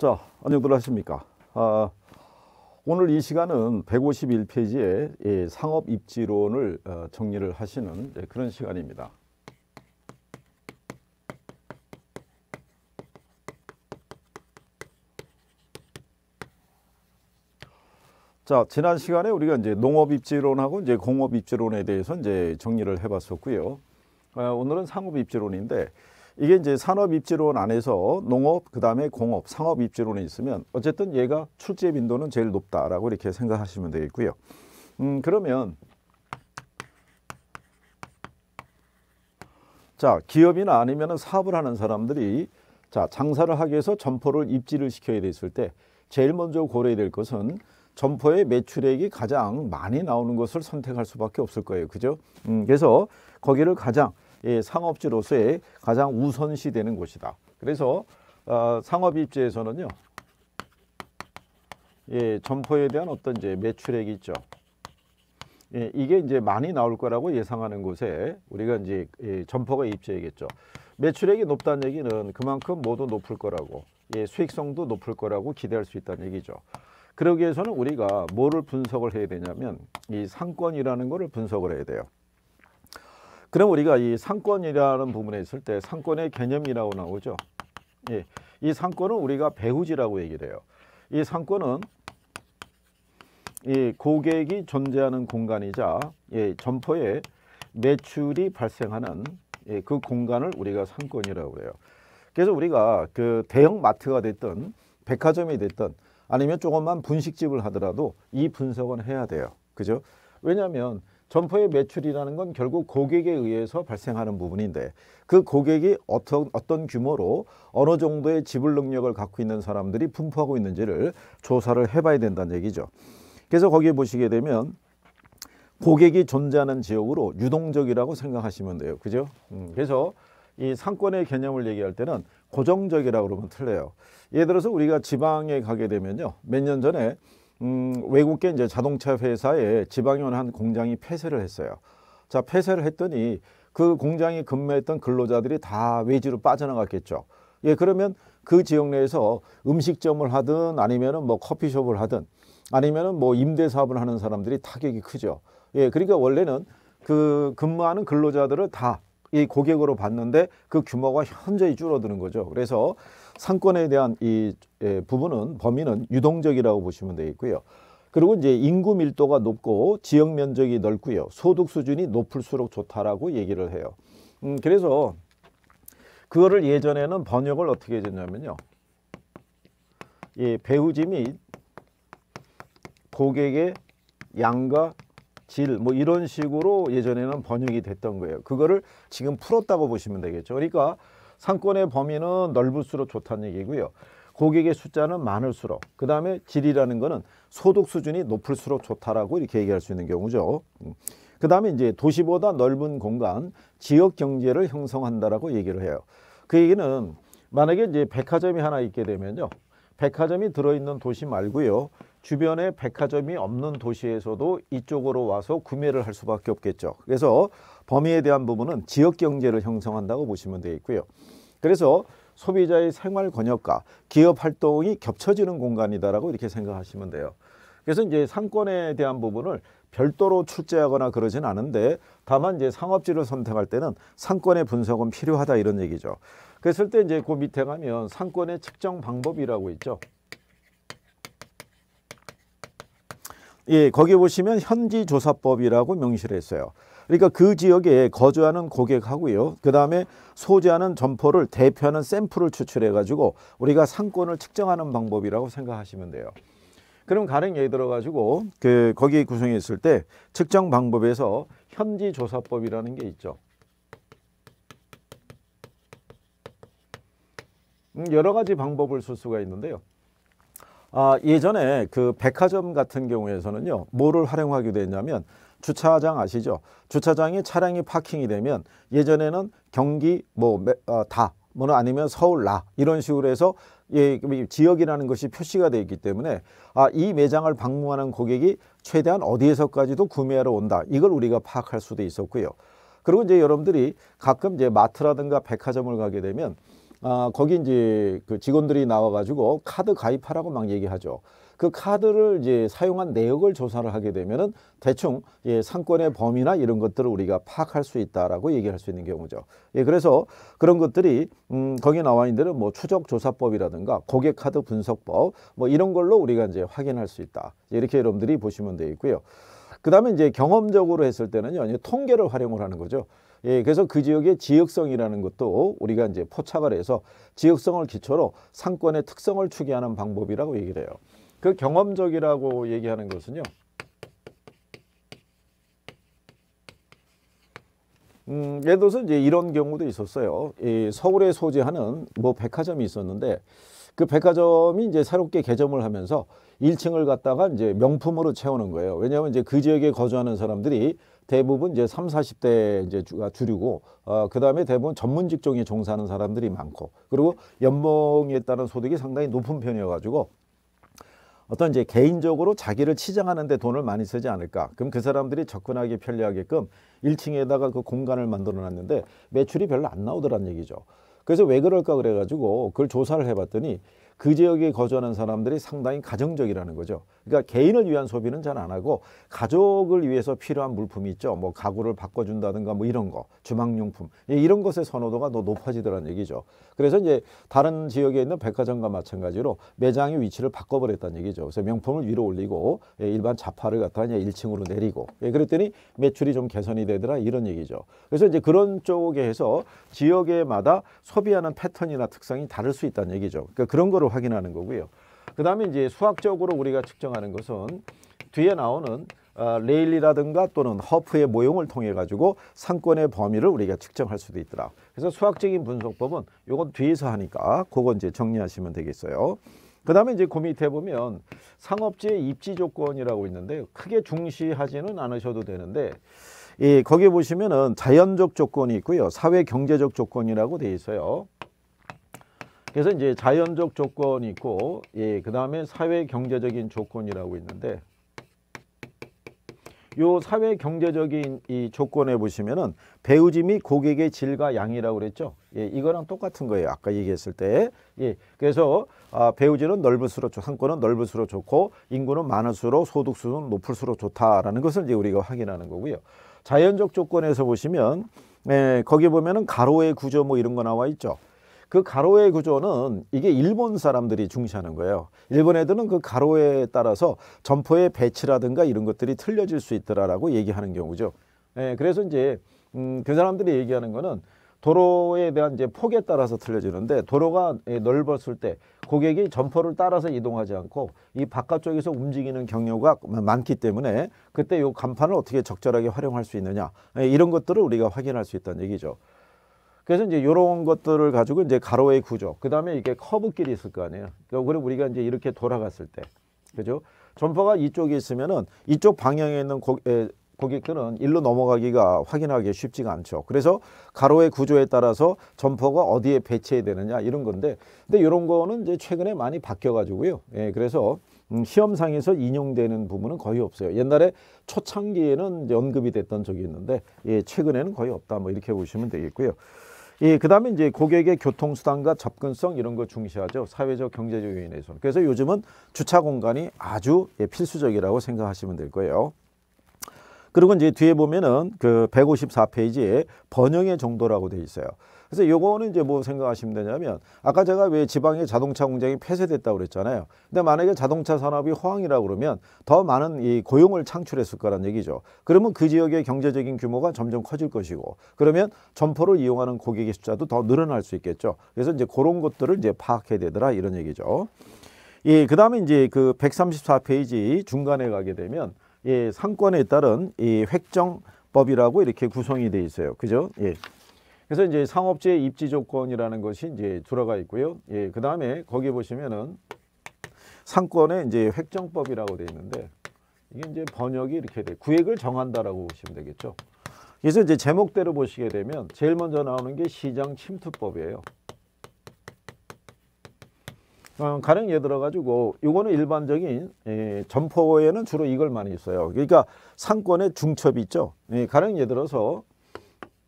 자, 안녕들 하십니까? 아, 오늘 이 시간은 1 5 1페이지에 예, 상업 입지론을 어, 정리를 하시는 예, 그런 시간입니다. 자, 지난 시간에 우리가 이제 농업 입지론하고 이제 공업 입지론에 대해서 이제 정리를 해봤었고요. 아, 오늘은 상업 입지론인데 이게 이제 산업 입지론 안에서 농업 그다음에 공업 상업 입지론에 있으면 어쨌든 얘가 출제 빈도는 제일 높다라고 이렇게 생각하시면 되겠고요. 음 그러면 자 기업이나 아니면 사업을 하는 사람들이 자 장사를 하기 위해서 점포를 입지를 시켜야 됐을 때 제일 먼저 고려될 해야 것은 점포의 매출액이 가장 많이 나오는 것을 선택할 수밖에 없을 거예요. 그죠? 음, 그래서 거기를 가장 예, 상업지로서의 가장 우선시되는 곳이다. 그래서 어, 상업 입지에서는요. 예, 점포에 대한 어떤 이제 매출액이 있죠. 예, 이게 이제 많이 나올 거라고 예상하는 곳에 우리가 이제 예, 점포가 입지해야겠죠. 매출액이 높다는 얘기는 그만큼 모두 높을 거라고 예, 수익성도 높을 거라고 기대할 수 있다는 얘기죠. 그러기 위해서는 우리가 뭐를 분석을 해야 되냐면 이 상권이라는 것을 분석을 해야 돼요. 그럼 우리가 이 상권이라는 부분에 있을 때 상권의 개념이라고 나오죠. 예, 이 상권은 우리가 배후지라고 얘기를 해요. 이 상권은 이 고객이 존재하는 공간이자 예, 점포에 매출이 발생하는 예, 그 공간을 우리가 상권이라고 그요 그래서 우리가 그 대형 마트가 됐든 백화점이 됐든 아니면 조금만 분식집을 하더라도 이 분석은 해야 돼요. 그죠? 왜냐하면 점포의 매출이라는 건 결국 고객에 의해서 발생하는 부분인데 그 고객이 어떤, 어떤 규모로 어느 정도의 지불 능력을 갖고 있는 사람들이 분포하고 있는지를 조사를 해봐야 된다는 얘기죠. 그래서 거기에 보시게 되면 고객이 존재하는 지역으로 유동적이라고 생각하시면 돼요. 그죠? 음, 그래서 이 상권의 개념을 얘기할 때는 고정적이라고 그러면 틀려요. 예를 들어서 우리가 지방에 가게 되면요. 몇 년 전에 음, 외국계 이제 자동차 회사에 지방에원한 공장이 폐쇄를 했어요. 자, 폐쇄를 했더니 그 공장에 근무했던 근로자들이 다 외지로 빠져나갔겠죠. 예, 그러면 그 지역 내에서 음식점을 하든 아니면은 뭐 커피숍을 하든 아니면은 뭐 임대 사업을 하는 사람들이 타격이 크죠. 예, 그러니까 원래는 그 근무하는 근로자들을 다 이 고객으로 봤는데 그 규모가 현저히 줄어드는 거죠. 그래서 상권에 대한 이 예, 부분은 범위는 유동적이라고 보시면 되겠고요. 그리고 이제 인구 밀도가 높고 지역 면적이 넓고요. 소득 수준이 높을수록 좋다라고 얘기를 해요. 음, 그래서 그거를 예전에는 번역을 어떻게 했냐면요 예, 배우지 및 고객의 양과 질 뭐 이런 식으로 예전에는 번역이 됐던 거예요. 그거를 지금 풀었다고 보시면 되겠죠. 그러니까 상권의 범위는 넓을수록 좋다는 얘기고요. 고객의 숫자는 많을수록 그 다음에 질이라는 거는 소득 수준이 높을수록 좋다라고 이렇게 얘기할 수 있는 경우죠. 음. 그 다음에 이제 도시보다 넓은 공간, 지역 경제를 형성한다라고 얘기를 해요. 그 얘기는 만약에 이제 백화점이 하나 있게 되면요. 백화점이 들어있는 도시 말고요. 주변에 백화점이 없는 도시에서도 이쪽으로 와서 구매를 할 수밖에 없겠죠. 그래서 범위에 대한 부분은 지역 경제를 형성한다고 보시면 되겠고요. 그래서 소비자의 생활 권역과 기업 활동이 겹쳐지는 공간이다라고 이렇게 생각하시면 돼요. 그래서 이제 상권에 대한 부분을 별도로 출제하거나 그러진 않은데 다만 이제 상업지를 선택할 때는 상권의 분석은 필요하다 이런 얘기죠. 그랬을 때 이제 그 밑에 가면 상권의 측정 방법이라고 있죠. 예, 거기 보시면 현지조사법이라고 명시를 했어요. 그러니까 그 지역에 거주하는 고객하고요. 그 다음에 소재하는 점포를 대표하는 샘플을 추출해가지고 우리가 상권을 측정하는 방법이라고 생각하시면 돼요. 그럼 가령 예를 들어가지고 그 거기에 구성해 있을 때 측정 방법에서 현지조사법이라는 게 있죠. 음, 여러 가지 방법을 쓸 수가 있는데요. 아, 예전에 그 백화점 같은 경우에서는요, 뭐를 활용하게도냐면 주차장 아시죠? 주차장이 차량이 파킹이 되면 예전에는 경기 뭐다 어, 뭐는 아니면 서울 나 이런 식으로 해서 예, 지역이라는 것이 표시가 되어 있기 때문에 아, 이 매장을 방문하는 고객이 최대한 어디에서까지도 구매하러 온다. 이걸 우리가 파악할 수도 있었고요. 그리고 이제 여러분들이 가끔 이제 마트라든가 백화점을 가게 되면 아, 거기 이제 그 직원들이 나와가지고 카드 가입하라고 막 얘기하죠. 그 카드를 이제 사용한 내역을 조사를 하게 되면은 대충 예, 상권의 범위나 이런 것들을 우리가 파악할 수 있다라고 얘기할 수 있는 경우죠. 예, 그래서 그런 것들이 음, 거기에 나와 있는 데는 뭐 추적 조사법이라든가 고객 카드 분석법 뭐 이런 걸로 우리가 이제 확인할 수 있다. 이렇게 여러분들이 보시면 되겠고요. 그다음에 이제 경험적으로 했을 때는요. 통계를 활용을 하는 거죠. 예, 그래서 그 지역의 지역성이라는 것도 우리가 이제 포착을 해서 지역성을 기초로 상권의 특성을 추구하는 방법이라고 얘기를 해요. 그 경험적이라고 얘기하는 것은요. 음, 예를 들어서 이제 이런 경우도 있었어요. 이 서울에 소재하는 뭐 백화점이 있었는데 그 백화점이 이제 새롭게 개점을 하면서 1층을 갖다가 이제 명품으로 채우는 거예요. 왜냐하면 이제 그 지역에 거주하는 사람들이 대부분 이제 삼 사십 대 이제 줄이고 어, 그다음에 대부분 전문 직종에 종사하는 사람들이 많고 그리고 연봉에 따른 소득이 상당히 높은 편이어 가지고 어떤 이제 개인적으로 자기를 치장하는데 돈을 많이 쓰지 않을까. 그럼 그 사람들이 접근하기 편리하게끔 1층에다가 그 공간을 만들어 놨는데 매출이 별로 안 나오더란 얘기죠. 그래서 왜 그럴까 그래가지고 그걸 조사를 해봤더니 그 지역에 거주하는 사람들이 상당히 가정적이라는 거죠. 그러니까 개인을 위한 소비는 잘 안 하고 가족을 위해서 필요한 물품이 있죠. 뭐 가구를 바꿔준다든가 뭐 이런 거, 주방용품 예, 이런 것의 선호도가 더 높아지더라는 얘기죠. 그래서 이제 다른 지역에 있는 백화점과 마찬가지로 매장의 위치를 바꿔버렸다는 얘기죠. 그래서 명품을 위로 올리고 예, 일반 자파를 갖다 이제 1층으로 내리고 예, 그랬더니 매출이 좀 개선이 되더라 이런 얘기죠. 그래서 이제 그런 쪽에 해서 지역에마다 소비하는 패턴이나 특성이 다를 수 있다는 얘기죠. 그러니까 그런 거를 확인하는 거고요. 그 다음에 이제 수학적으로 우리가 측정하는 것은 뒤에 나오는 어, 레일리라든가 또는 허프의 모형을 통해 가지고 상권의 범위를 우리가 측정할 수도 있더라. 그래서 수학적인 분석법은 이건 뒤에서 하니까 그건 이제 정리하시면 되겠어요. 그 다음에 이제 그 밑에 보면 상업지의 입지 조건이라고 있는데 크게 중시하지는 않으셔도 되는데 예, 거기 보시면은 자연적 조건이 있고요. 사회 경제적 조건이라고 돼 있어요. 그래서 이제 자연적 조건이 있고 예, 그 다음에 사회 경제적인 조건이라고 있는데 요 사회 경제적인 이 조건에 보시면은 배우지 및 고객의 질과 양이라고 그랬죠. 예, 이거랑 똑같은 거예요. 아까 얘기했을 때. 예, 그래서 아, 배우지는 넓을수록 상권은 넓을수록 좋고 인구는 많을수록 소득 수는 높을수록 좋다라는 것을 이제 우리가 확인하는 거고요. 자연적 조건에서 보시면 예, 거기 보면은 가로의 구조 뭐 이런 거 나와 있죠. 그 가로의 구조는 이게 일본 사람들이 중시하는 거예요. 일본 애들은 그 가로에 따라서 점포의 배치라든가 이런 것들이 틀려질 수 있더라라고 얘기하는 경우죠. 예, 그래서 이제 음, 그 사람들이 얘기하는 거는 도로에 대한 이제 폭에 따라서 틀려지는데 도로가 예, 넓었을 때 고객이 점포를 따라서 이동하지 않고 이 바깥쪽에서 움직이는 경로가 많기 때문에 그때 요 간판을 어떻게 적절하게 활용할 수 있느냐 예, 이런 것들을 우리가 확인할 수 있다는 얘기죠. 그래서 이제 이런 것들을 가지고 이제 가로의 구조, 그 다음에 이게 커브길이 있을 거 아니에요. 그리고 그러니까 우리가 이제 이렇게 돌아갔을 때, 그죠? 점퍼가 이쪽에 있으면은 이쪽 방향에 있는 고, 에, 고객들은 일로 넘어가기가 확인하기 쉽지가 않죠. 그래서 가로의 구조에 따라서 점퍼가 어디에 배치해야 되느냐 이런 건데, 근데 이런 거는 이제 최근에 많이 바뀌어가지고요. 예, 그래서 음, 시험상에서 인용되는 부분은 거의 없어요. 옛날에 초창기에는 연급이 됐던 적이 있는데, 예, 최근에는 거의 없다. 뭐 이렇게 보시면 되겠고요. 예, 그다음에 이제 고객의 교통수단과 접근성 이런 거 중시하죠. 사회적 경제적 요인에서. 그래서 요즘은 주차 공간이 아주 예, 필수적이라고 생각하시면 될 거예요. 그리고 이제 뒤에 보면은 그 154페이지에 번영의 정도라고 돼 있어요. 그래서 요거는 이제 뭐 생각하시면 되냐면 아까 제가 왜 지방의 자동차 공장이 폐쇄됐다고 그랬잖아요. 근데 만약에 자동차 산업이 호황이라고 그러면 더 많은 이 고용을 창출했을 거란 얘기죠. 그러면 그 지역의 경제적인 규모가 점점 커질 것이고 그러면 점포를 이용하는 고객의 숫자도 더 늘어날 수 있겠죠. 그래서 이제 그런 것들을 이제 파악해야 되더라 이런 얘기죠. 예, 그다음에 이제 그 134페이지 중간에 가게 되면 예, 상권에 따른 이 획정법이라고 이렇게 구성이 돼 있어요. 그죠? 예. 그래서 이제 상업재 입지 조건이라는 것이 이제 들어가 있고요. 예, 그 다음에 거기 보시면은 상권의 이제 획정법이라고 되어 있는데 이게 이제 번역이 이렇게 돼 구획을 정한다라고 보시면 되겠죠. 그래서 이제 제목대로 보시게 되면 제일 먼저 나오는 게 시장 침투법이에요. 어, 가령 예를 들어가지고 이거는 일반적인 예, 점포에는 주로 이걸 많이 써요. 그러니까 상권의 중첩이 있죠. 예, 가령 예를 들어서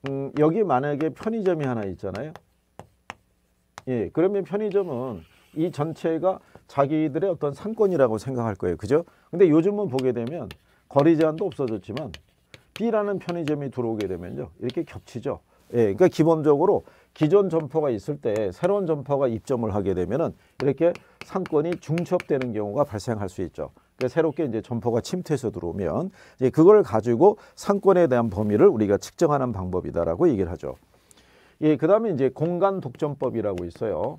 음, 여기 만약에 편의점이 하나 있잖아요. 예, 그러면 편의점은 이 전체가 자기들의 어떤 상권이라고 생각할 거예요. 그죠? 근데 요즘은 보게 되면 거리 제한도 없어졌지만 B라는 편의점이 들어오게 되면요. 이렇게 겹치죠. 예, 그러니까 기본적으로 기존 점포가 있을 때 새로운 점포가 입점을 하게 되면 이렇게 상권이 중첩되는 경우가 발생할 수 있죠. 그러니까 새롭게 이제 점포가 침투해서 들어오면 이제 그걸 가지고 상권에 대한 범위를 우리가 측정하는 방법이다라고 얘기를 하죠. 예, 그다음에 이제 공간 독점법이라고 있어요.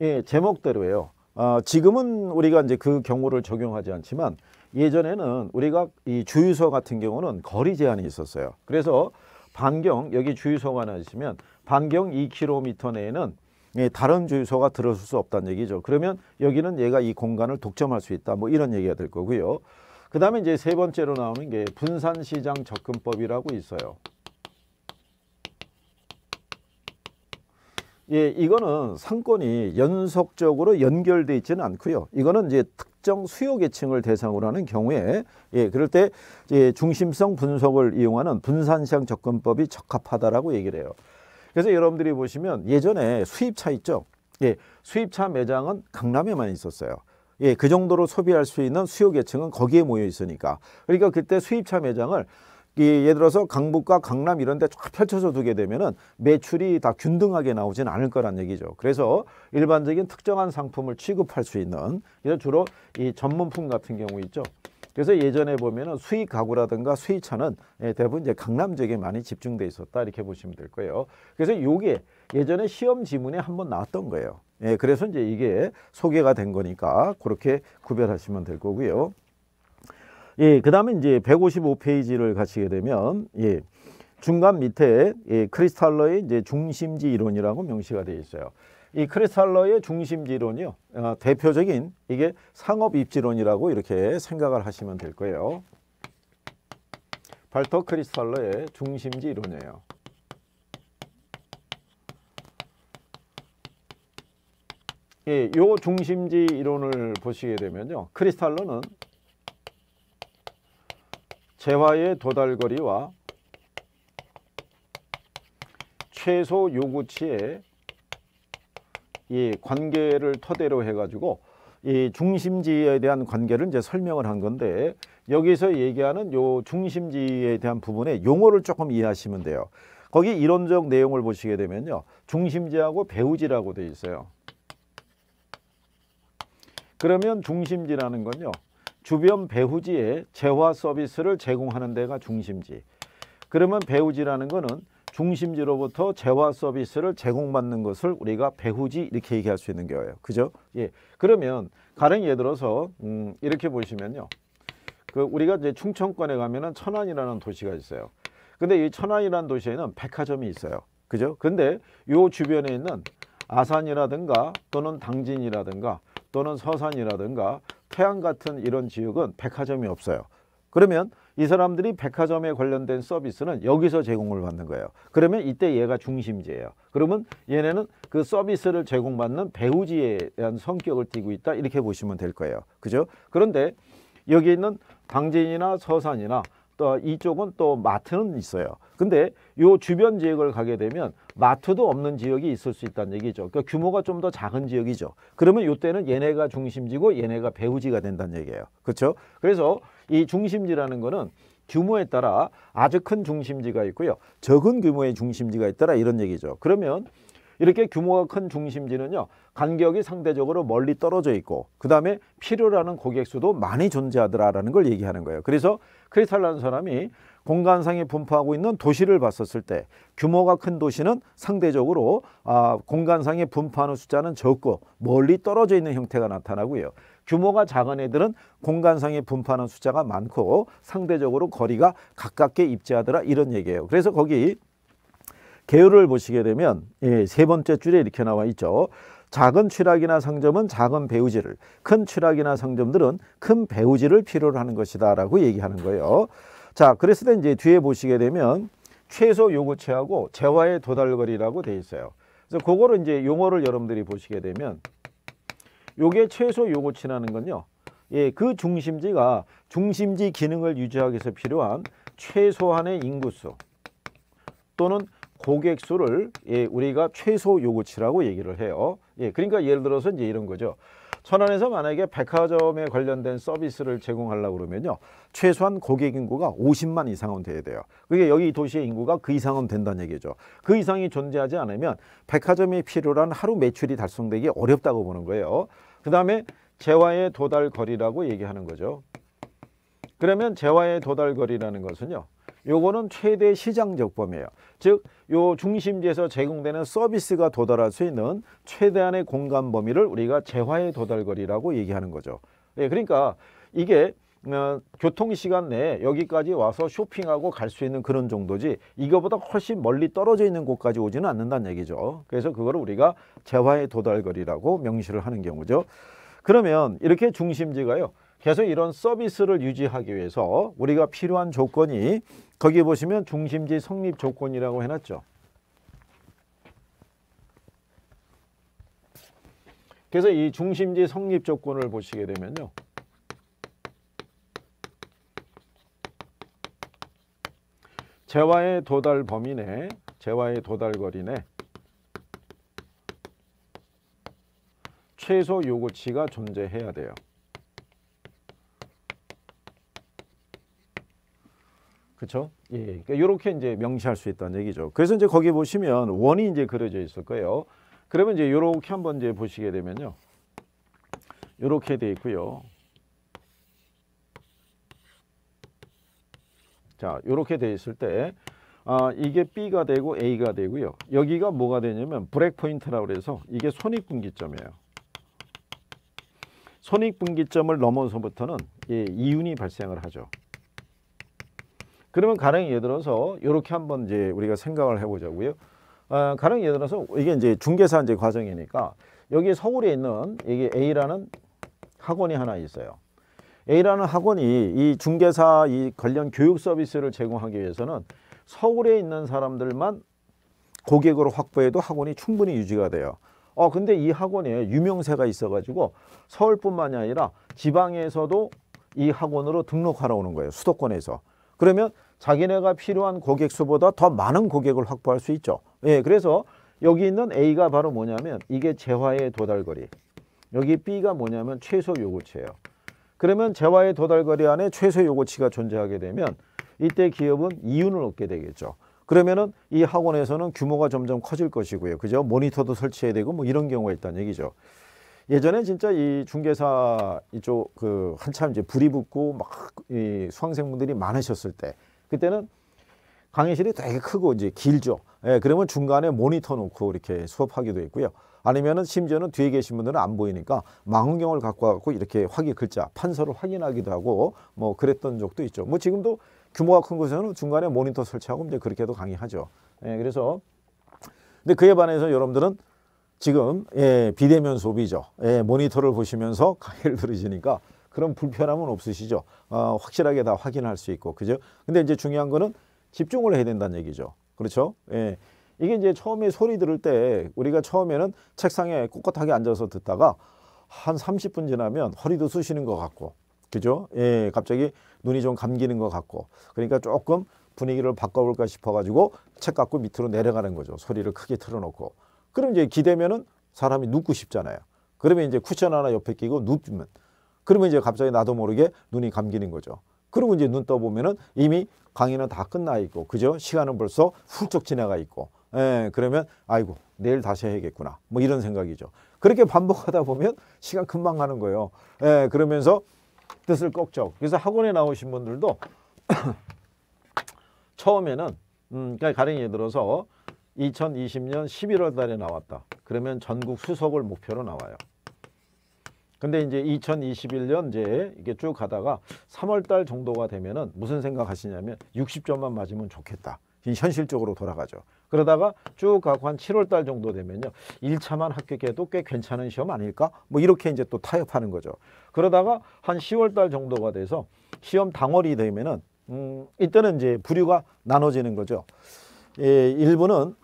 예, 제목대로예요. 어, 지금은 우리가 이제 그 경우를 적용하지 않지만 예전에는 우리가 이 주유소 같은 경우는 거리 제한이 있었어요. 그래서 반경 여기 주유소가 나시면 반경 2km 내에는 예, 다른 주유소가 들어설 수 없다는 얘기죠. 그러면 여기는 얘가 이 공간을 독점할 수 있다. 뭐 이런 얘기가 될 거고요. 그 다음에 이제 세 번째로 나오는 게 분산시장 접근법이라고 있어요. 예, 이거는 상권이 연속적으로 연결되어 있지는 않고요. 이거는 이제 특정 수요 계층을 대상으로 하는 경우에 예, 그럴 때 예, 중심성 분석을 이용하는 분산시장 접근법이 적합하다라고 얘기를 해요. 그래서 여러분들이 보시면 예전에 수입차 있죠. 예, 수입차 매장은 강남에만 있었어요. 예, 그 정도로 소비할 수 있는 수요 계층은 거기에 모여 있으니까. 그러니까 그때 수입차 매장을 예, 예를 들어서 강북과 강남 이런 데 쫙 펼쳐서 두게 되면은 매출이 다 균등하게 나오진 않을 거란 얘기죠. 그래서 일반적인 특정한 상품을 취급할 수 있는 이런 주로 이 전문품 같은 경우 있죠. 그래서 예전에 보면은 수익 가구라든가 수익차는 예, 대부분 이제 강남 지역에 많이 집중돼 있었다 이렇게 보시면 될 거예요. 그래서 이게 예전에 시험 지문에 한번 나왔던 거예요. 예, 그래서 이제 이게 소개가 된 거니까 그렇게 구별하시면 될 거고요. 예, 그다음에 이제 155페이지를 가시게 되면 예. 중간 밑에 예, 크리스탈러의 이제 중심지 이론이라고 명시가 되어 있어요. 이 크리스탈러의 중심지론이요. 어, 대표적인 이게 상업 입지론이라고 이렇게 생각을 하시면 될 거예요. 발터 크리스탈러의 중심지 론이에요 예, 요 중심지 이론을 보시게 되면요. 크리스탈러는 재화의 도달거리와 최소 요구치의 이 관계를 토대로 해가지고 이 중심지에 대한 관계를 이제 설명을 한 건데 여기서 얘기하는 요 중심지에 대한 부분의 용어를 조금 이해하시면 돼요. 거기 이론적 내용을 보시게 되면요. 중심지하고 배우지라고 돼 있어요. 그러면 중심지라는 건요. 주변 배후지에 재화 서비스를 제공하는 데가 중심지. 그러면 배후지라는 거는 중심지로부터 재화 서비스를 제공받는 것을 우리가 배후지 이렇게 얘기할 수 있는 거예요. 그죠? 예. 그러면 가령 예를 들어서 음, 이렇게 보시면요. 그 우리가 이제 충청권에 가면은 천안이라는 도시가 있어요. 근데 이 천안이라는 도시에는 백화점이 있어요. 그죠? 근데 요 주변에 있는 아산이라든가 또는 당진이라든가 또는 서산이라든가 태안 같은 이런 지역은 백화점이 없어요. 그러면 이 사람들이 백화점에 관련된 서비스는 여기서 제공을 받는 거예요. 그러면 이때 얘가 중심지예요. 그러면 얘네는 그 서비스를 제공받는 배우지에 대한 성격을 띠고 있다 이렇게 보시면 될 거예요. 그죠? 그런데 여기 있는 당진이나 서산이나 또 이쪽은 또 마트는 있어요. 근데 요 주변 지역을 가게 되면 마트도 없는 지역이 있을 수 있다는 얘기죠. 그러니까 규모가 좀 더 작은 지역이죠. 그러면 요때는 얘네가 중심지고 얘네가 배후지가 된다는 얘기예요. 그렇죠? 그래서 이 중심지라는 거는 규모에 따라 아주 큰 중심지가 있고요. 적은 규모의 중심지가 있더라 이런 얘기죠. 그러면 이렇게 규모가 큰 중심지는요. 간격이 상대적으로 멀리 떨어져 있고 그 다음에 필요라는 고객 수도 많이 존재하더라라는 걸 얘기하는 거예요. 그래서 크리스탈라는 사람이 공간상에 분포하고 있는 도시를 봤었을 때 규모가 큰 도시는 상대적으로 아, 공간상에 분포하는 숫자는 적고 멀리 떨어져 있는 형태가 나타나고요. 규모가 작은 애들은 공간상에 분포하는 숫자가 많고 상대적으로 거리가 가깝게 입지하더라 이런 얘기예요. 그래서 거기 개요를 보시게 되면 예, 세 번째 줄에 이렇게 나와 있죠. 작은 추락이나 상점은 작은 배우지를, 큰추락이나 상점들은 큰 배우지를 필요로 하는 것이다 라고 얘기하는 거예요. 자, 그랬을 때 이제 뒤에 보시게 되면 최소 요구치하고 재화의 도달거리라고 돼 있어요. 그래서 그거를 이제 용어를 여러분들이 보시게 되면 요게 최소 요구치라는 건요. 예, 그 중심지가 중심지 기능을 유지하기 위해서 필요한 최소한의 인구수 또는 고객수를 예, 우리가 최소 요구치라고 얘기를 해요. 예, 그러니까 예를 들어서 이제 이런 거죠. 천안에서 만약에 백화점에 관련된 서비스를 제공하려고 그러면요. 최소한 고객 인구가 50만 이상은 돼야 돼요. 그게 여기 도시의 인구가 그 이상은 된다는 얘기죠. 그 이상이 존재하지 않으면 백화점이 필요한 하루 매출이 달성되기 어렵다고 보는 거예요. 그 다음에 재화의 도달거리라고 얘기하는 거죠. 그러면 재화의 도달거리라는 것은요. 요거는 최대 시장적 범위예요. 즉, 요 중심지에서 제공되는 서비스가 도달할 수 있는 최대한의 공간 범위를 우리가 재화의 도달거리라고 얘기하는 거죠. 예, 그러니까 이게 어, 교통시간 내에 여기까지 와서 쇼핑하고 갈 수 있는 그런 정도지 이거보다 훨씬 멀리 떨어져 있는 곳까지 오지는 않는다는 얘기죠. 그래서 그걸 우리가 재화의 도달거리라고 명시를 하는 경우죠. 그러면 이렇게 중심지가요. 계속 이런 서비스를 유지하기 위해서 우리가 필요한 조건이 거기 보시면 중심지 성립 조건이라고 해놨죠. 그래서 이 중심지 성립 조건을 보시게 되면요. 재화의 도달 범위 내, 재화의 도달 거리 내 최소 요구치가 존재해야 돼요. 그렇죠? 예. 그러니까 이렇게 이제 명시할 수 있다는 얘기죠. 그래서 이제 거기 보시면 원이 이제 그려져 있을 거예요. 그러면 이제 이렇게 한번 이제 보시게 되면요. 이렇게 돼 있고요. 자, 이렇게 돼 있을 때 아, 이게 B가 되고 A가 되고요. 여기가 뭐가 되냐면 브렉 포인트라고 그서 이게 손익분기점이에요. 손익분기점을 넘어서부터는 예, 이윤이 발생을 하죠. 그러면 가령 예를 들어서 이렇게 한번 이제 우리가 생각을 해보자고요. 아, 가령 예를 들어서 이게 이제 중개사 이제 과정이니까 여기 서울에 있는 이게 A라는 학원이 하나 있어요. A라는 학원이 이 중개사 이 관련 교육 서비스를 제공하기 위해서는 서울에 있는 사람들만 고객으로 확보해도 학원이 충분히 유지가 돼요. 어 근데 이 학원에 유명세가 있어가지고 서울뿐만이 아니라 지방에서도 이 학원으로 등록하러 오는 거예요. 수도권에서. 그러면 자기네가 필요한 고객 수보다 더 많은 고객을 확보할 수 있죠. 예, 그래서 여기 있는 A가 바로 뭐냐면 이게 재화의 도달거리. 여기 B가 뭐냐면 최소 요구치예요. 그러면 재화의 도달거리 안에 최소 요구치가 존재하게 되면 이때 기업은 이윤을 얻게 되겠죠. 그러면은 이 학원에서는 규모가 점점 커질 것이고요. 그죠? 모니터도 설치해야 되고 뭐 이런 경우가 있다는 얘기죠. 예전에 진짜 이 중개사 이쪽 그 한참 이제 불이 붙고 막 이 수강생분들이 많으셨을 때 그때는 강의실이 되게 크고 이제 길죠. 예, 그러면 중간에 모니터 놓고 이렇게 수업하기도 했고요. 아니면은 심지어는 뒤에 계신 분들은 안 보이니까 망원경을 갖고 갖고 이렇게 확인 글자 판서를 확인하기도 하고 뭐 그랬던 적도 있죠. 뭐 지금도 규모가 큰 곳에는 중간에 모니터 설치하고 이제 그렇게도 강의하죠. 예, 그래서 근데 그에 반해서 여러분들은 지금 예, 비대면 수업이죠. 예, 모니터를 보시면서 강의를 들으시니까 그런 불편함은 없으시죠. 어, 확실하게 다 확인할 수 있고 그죠. 근데 이제 중요한 거는 집중을 해야 된다는 얘기죠. 그렇죠. 예. 이게 이제 처음에 소리 들을 때 우리가 처음에는 책상에 꼿꼿하게 앉아서 듣다가 한 30분 지나면 허리도 쑤시는 것 같고 그죠? 예, 갑자기 눈이 좀 감기는 것 같고 그러니까 조금 분위기를 바꿔볼까 싶어가지고 책 갖고 밑으로 내려가는 거죠. 소리를 크게 틀어놓고 그럼 이제 기대면은 사람이 눕고 싶잖아요. 그러면 이제 쿠션 하나 옆에 끼고 눕으면 그러면 이제 갑자기 나도 모르게 눈이 감기는 거죠. 그리고 이제 눈 떠보면은 이미 강의는 다 끝나 있고 그죠? 시간은 벌써 훌쩍 지나가 있고 예, 그러면 아이고 내일 다시 해야겠구나 뭐 이런 생각이죠. 그렇게 반복하다 보면 시간 금방 가는 거예요. 예, 그러면서 뜻을 꺽적. 그래서 학원에 나오신 분들도 처음에는 음, 그러 그러니까 가령 예를 들어서 2020년 11월 달에 나왔다. 그러면 전국 수석을 목표로 나와요. 근데 이제 2021년 이제 이게 쭉 가다가 3월 달 정도가 되면은 무슨 생각하시냐면 60점만 맞으면 좋겠다. 현실적으로 돌아가죠. 그러다가 쭉 가고 한 7월 달 정도 되면요. 1차만 합격해도 꽤 괜찮은 시험 아닐까? 뭐 이렇게 이제 또 타협하는 거죠. 그러다가 한 10월 달 정도가 돼서 시험 당월이 되면은 음, 이때는 이제 부류가 나눠지는 거죠. 예, 일부는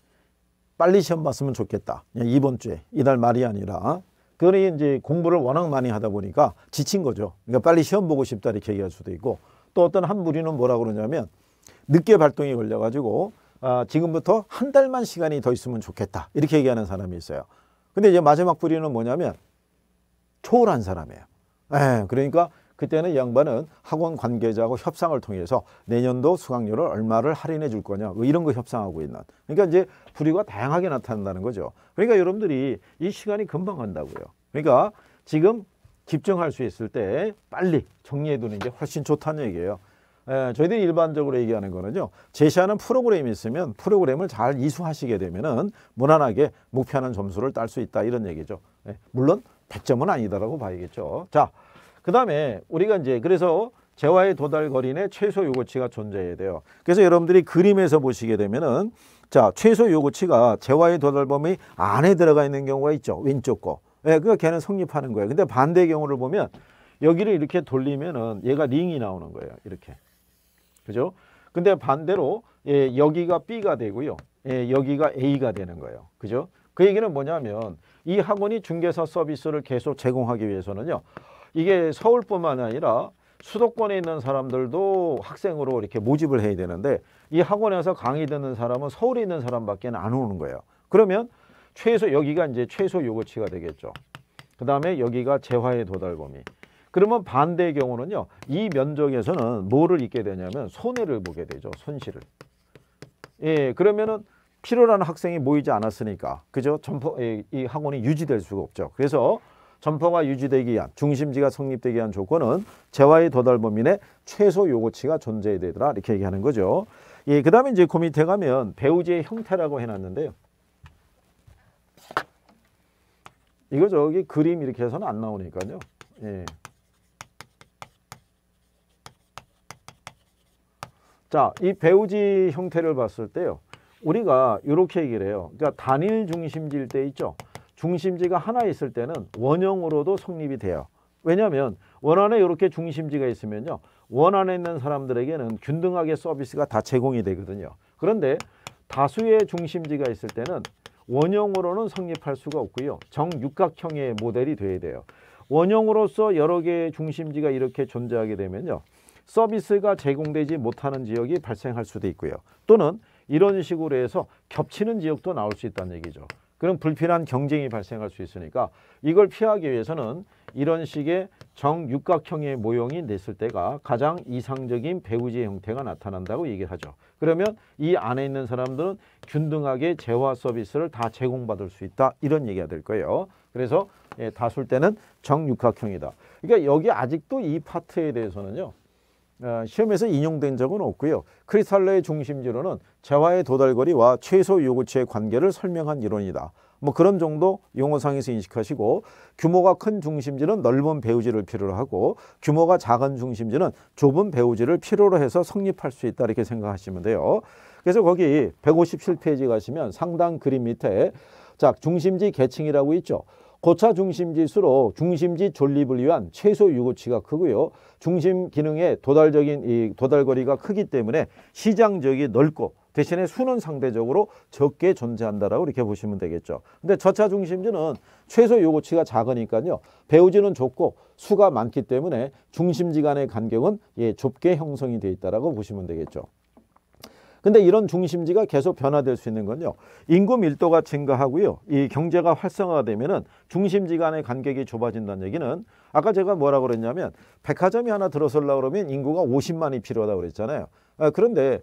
빨리 시험 봤으면 좋겠다. 예, 이번 주에 이달 말이 아니라 그러 이제 공부를 워낙 많이 하다 보니까 지친 거죠. 그러니까 빨리 시험 보고 싶다 이렇게 얘기할 수도 있고 또 어떤 한 무리는 뭐라 그러냐면 늦게 발동이 걸려가지고 아, 지금부터 한 달만 시간이 더 있으면 좋겠다 이렇게 얘기하는 사람이 있어요. 근데 이제 마지막 부리는 뭐냐면 초월한 사람이에요. 에, 예, 그러니까 그때는 양반은 학원 관계자하고 협상을 통해서 내년도 수강료를 얼마를 할인해 줄 거냐 뭐 이런 거 협상하고 있는 그러니까 이제 불의가 다양하게 나타난다는 거죠 그러니까 여러분들이 이 시간이 금방 간다고요 그러니까 지금 집중할 수 있을 때 빨리 정리해 두는 게 훨씬 좋다는 얘기예요 에, 예, 저희들이 일반적으로 얘기하는 거는요 제시하는 프로그램이 있으면 프로그램을 잘 이수하시게 되면은 무난하게 목표하는 점수를 딸 수 있다 이런 얘기죠 에, 예, 물론 100점은 아니다라고 봐야겠죠 자그 다음에 우리가 이제 그래서 재화의 도달 거리 내 최소 요구치가 존재해야 돼요. 그래서 여러분들이 그림에서 보시게 되면은 자 최소 요구치가 재화의 도달 범위 안에 들어가 있는 경우가 있죠. 왼쪽 거. 예, 네, 그니까 걔는 성립하는 거예요. 근데 반대 경우를 보면 여기를 이렇게 돌리면은 얘가 링이 나오는 거예요. 이렇게. 그죠? 근데 반대로 예, 여기가 B가 되고요. 예, 여기가 A가 되는 거예요. 그죠? 그 얘기는 뭐냐면 이 학원이 중개사 서비스를 계속 제공하기 위해서는요. 이게 서울뿐만 아니라 수도권에 있는 사람들도 학생으로 이렇게 모집을 해야 되는데 이 학원에서 강의 듣는 사람은 서울에 있는 사람밖에 안 오는 거예요. 그러면 최소 여기가 이제 최소 요구치가 되겠죠. 그 다음에 여기가 재화의 도달 범위. 그러면 반대의 경우는요. 이 면적에서는 뭐를 입게 되냐면 손해를 보게 되죠. 손실을. 예, 그러면은 필요한 학생이 모이지 않았으니까 그죠? 점포 예, 이 학원이 유지될 수가 없죠. 그래서 점포가 유지되기 위한 중심지가 성립되기 위한 조건은 재화의 도달 범위 내 최소 요구치가 존재해야 되더라 이렇게 얘기하는 거죠. 예, 그 다음에 이제 그 밑에 가면 배우지의 형태라고 해놨는데요. 이거 저기 그림 이렇게 해서는 안 나오니까요. 예. 자, 이 배우지 형태를 봤을 때요. 우리가 이렇게 얘기를 해요. 그러니까 단일 중심지일 때 있죠. 중심지가 하나 있을 때는 원형으로도 성립이 돼요. 왜냐하면 원안에 이렇게 중심지가 있으면요. 원안에 있는 사람들에게는 균등하게 서비스가 다 제공이 되거든요. 그런데 다수의 중심지가 있을 때는 원형으로는 성립할 수가 없고요. 정육각형의 모델이 돼야 돼요. 원형으로서 여러 개의 중심지가 이렇게 존재하게 되면요. 서비스가 제공되지 못하는 지역이 발생할 수도 있고요. 또는 이런 식으로 해서 겹치는 지역도 나올 수 있다는 얘기죠. 그런 불필요한 경쟁이 발생할 수 있으니까 이걸 피하기 위해서는 이런 식의 정육각형의 모형이 냈을 때가 가장 이상적인 배우지 형태가 나타난다고 얘기를 하죠. 그러면 이 안에 있는 사람들은 균등하게 재화 서비스를 다 제공받을 수 있다. 이런 얘기가 될 거예요. 그래서 예, 다술 때는 정육각형이다. 그러니까 여기 아직도 이 파트에 대해서는요. 어, 시험에서 인용된 적은 없고요. 크리스탈러의 중심지로는 재화의 도달거리와 최소 요구치의 관계를 설명한 이론이다. 뭐 그런 정도 용어상에서 인식하시고 규모가 큰 중심지는 넓은 배우지를 필요로 하고 규모가 작은 중심지는 좁은 배우지를 필요로 해서 성립할 수 있다 이렇게 생각하시면 돼요. 그래서 거기 157페이지 가시면 상단 그림 밑에 자 중심지 계층이라고 있죠. 고차 중심 지수로 중심지 존립을 위한 최소 유고치가 크고요. 중심 기능의 도달적인 이 도달거리가 크기 때문에 시장적이 넓고 대신에 수는 상대적으로 적게 존재한다라고 이렇게 보시면 되겠죠. 근데 저차 중심지는 최소 요구치가 작으니까요. 배우지는 좁고 수가 많기 때문에 중심지 간의 간격은 예, 좁게 형성이 돼 있다라고 보시면 되겠죠. 근데 이런 중심지가 계속 변화될 수 있는 건요. 인구 밀도가 증가하고요. 이 경제가 활성화되면은 중심지 간의 간격이 좁아진다는 얘기는 아까 제가 뭐라 그랬냐면 백화점이 하나 들어설라 그러면 인구가 50만이 필요하다고 그랬잖아요. 아, 그런데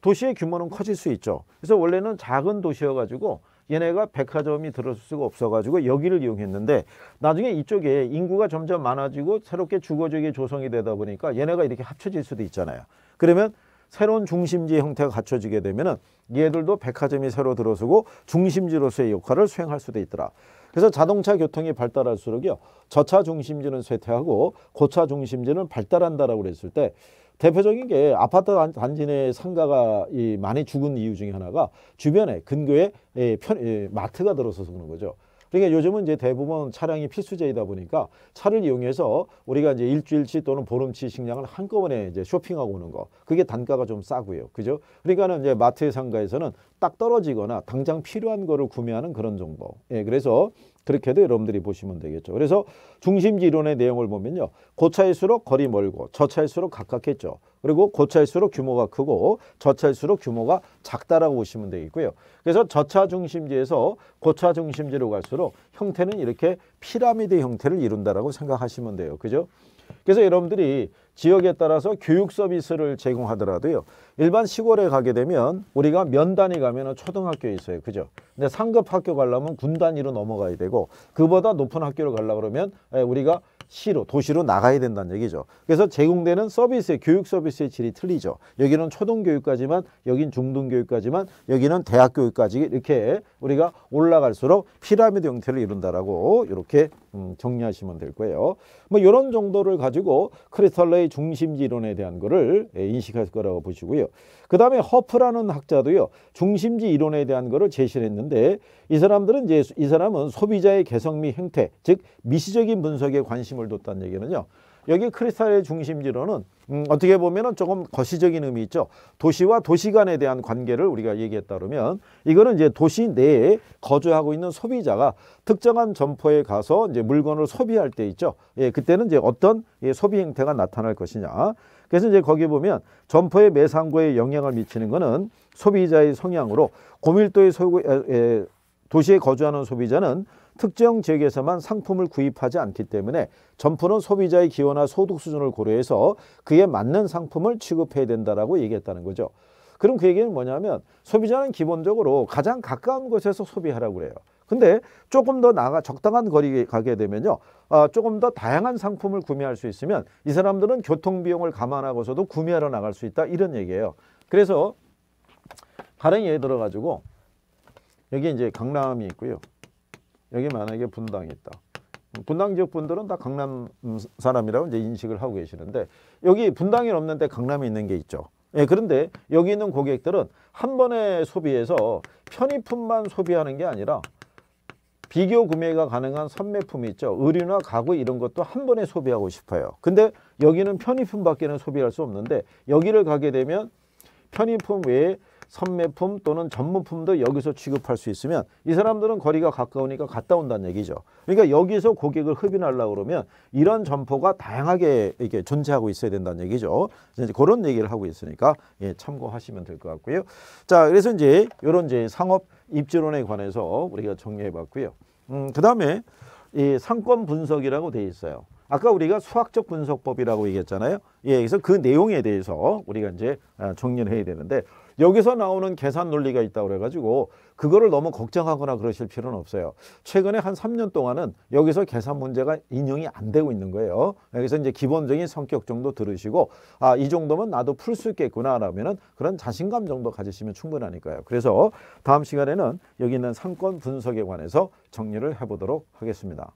도시의 규모는 커질 수 있죠. 그래서 원래는 작은 도시여 가지고 얘네가 백화점이 들어설 수가 없어가지고 여기를 이용했는데 나중에 이쪽에 인구가 점점 많아지고 새롭게 주거지역이 조성이 되다 보니까 얘네가 이렇게 합쳐질 수도 있잖아요. 그러면 새로운 중심지 형태가 갖춰지게 되면은 얘들도 백화점이 새로 들어서고 중심지로서의 역할을 수행할 수도 있더라. 그래서 자동차 교통이 발달할수록요 저차 중심지는 쇠퇴하고 고차 중심지는 발달한다라고 그랬을 때 대표적인 게 아파트 단지 내 상가가 많이 죽은 이유 중에 하나가 주변에 근교에 예, 편, 예, 마트가 들어서서 그런 거죠. 그러니까 요즘은 이제 대부분 차량이 필수제이다 보니까 차를 이용해서 우리가 이제 일주일치 또는 보름치 식량을 한꺼번에 이제 쇼핑하고 오는 거 그게 단가가 좀 싸고요. 그죠? 그러니까는 이제 마트 상가에서는 딱 떨어지거나 당장 필요한 거를 구매하는 그런 정보. 예, 그래서 그렇게도 여러분들이 보시면 되겠죠. 그래서 중심지 이론의 내용을 보면요. 고차일수록 거리 멀고 저차일수록 가깝겠죠. 그리고 고차일수록 규모가 크고 저차일수록 규모가 작다라고 보시면 되겠고요. 그래서 저차 중심지에서 고차 중심지로 갈수록 형태는 이렇게 피라미드 형태를 이룬다라고 생각하시면 돼요. 그죠? 그래서 여러분들이 지역에 따라서 교육 서비스를 제공하더라도요. 일반 시골에 가게 되면 우리가 면단위 가면 초등학교에 있어요. 그죠? 근데 상급 학교 가려면 군단위로 넘어가야 되고 그보다 높은 학교를 가려 그러면 예, 우리가 시로 도시로 나가야 된다는 얘기죠. 그래서 제공되는 서비스의 교육 서비스의 질이 틀리죠. 여기는 초등 교육까지만, 여긴 중등 교육까지만, 여기는 대학 교육까지 이렇게 우리가 올라갈수록 피라미드 형태를 이룬다라고 이렇게 음, 정리하시면 될 거예요. 뭐 이런 정도를 가지고 크리스탈레의 중심지론에 대한 거를 예, 인식할 거라고 보시고요. 그 다음에 허프라는 학자도요 중심지 이론에 대한 거를 제시를 했는데 이 사람들은 이제 이 사람은 소비자의 개성미 행태 즉 미시적인 분석에 관심을 뒀다는 얘기는요 여기 크리스탈의 중심지로는 음, 어떻게 보면은 조금 거시적인 의미 있죠. 도시와 도시 간에 대한 관계를 우리가 얘기했다 그러면 이거는 이제 도시 내에 거주하고 있는 소비자가 특정한 점포에 가서 이제 물건을 소비할 때 있죠. 예, 그때는 이제 어떤 예, 소비 행태가 나타날 것이냐. 그래서 이제 거기에 보면 점포의 매상고에 영향을 미치는 것은 소비자의 성향으로 고밀도의 소유, 에, 도시에 거주하는 소비자는 특정 지역에서만 상품을 구입하지 않기 때문에 점포는 소비자의 기호나 소득 수준을 고려해서 그에 맞는 상품을 취급해야 된다라고 얘기했다는 거죠. 그럼 그 얘기는 뭐냐면 소비자는 기본적으로 가장 가까운 곳에서 소비하라고 그래요. 근데 조금 더 나가 적당한 거리에 가게 되면요. 어, 조금 더 다양한 상품을 구매할 수 있으면 이 사람들은 교통 비용을 감안하고서도 구매하러 나갈 수 있다 이런 얘기예요. 그래서 가령 예를 들어 가지고 여기 이제 강남이 있고요. 여기 만약에 분당이 있다. 분당 지역 분들은 다 강남 음, 사람이라고 이제 인식을 하고 계시는데 여기 분당이 없는데 강남이 있는 게 있죠. 예, 그런데 여기 있는 고객들은 한 번에 소비해서 편의품만 소비하는 게 아니라 비교 구매가 가능한 선매품이 있죠. 의류나 가구 이런 것도 한 번에 소비하고 싶어요. 근데 여기는 편의품 밖에는 소비할 수 없는데 여기를 가게 되면 편의품 외에 선매품 또는 전문품도 여기서 취급할 수 있으면 이 사람들은 거리가 가까우니까 갔다 온다는 얘기죠. 그러니까 여기서 고객을 흡인하려고 그러면 이런 점포가 다양하게 이렇게 존재하고 있어야 된다는 얘기죠. 이제 그런 얘기를 하고 있으니까 예, 참고하시면 될 것 같고요. 자, 그래서 이제 이런 이제 상업 입지론에 관해서 우리가 정리해 봤고요. 음, 그다음에 이 상권 분석이라고 돼 있어요. 아까 우리가 수학적 분석법이라고 얘기했잖아요. 예, 그래서 그 내용에 대해서 우리가 이제 아, 정리를 해야 되는데 여기서 나오는 계산 논리가 있다고 그래가지고 그거를 너무 걱정하거나 그러실 필요는 없어요. 최근에 한 3년 동안은 여기서 계산 문제가 인용이 안 되고 있는 거예요. 여기서 이제 기본적인 성격 정도 들으시고 아, 이 정도면 나도 풀 수 있겠구나라면은 그런 자신감 정도 가지시면 충분하니까요. 그래서 다음 시간에는 여기 있는 상권 분석에 관해서 정리를 해보도록 하겠습니다.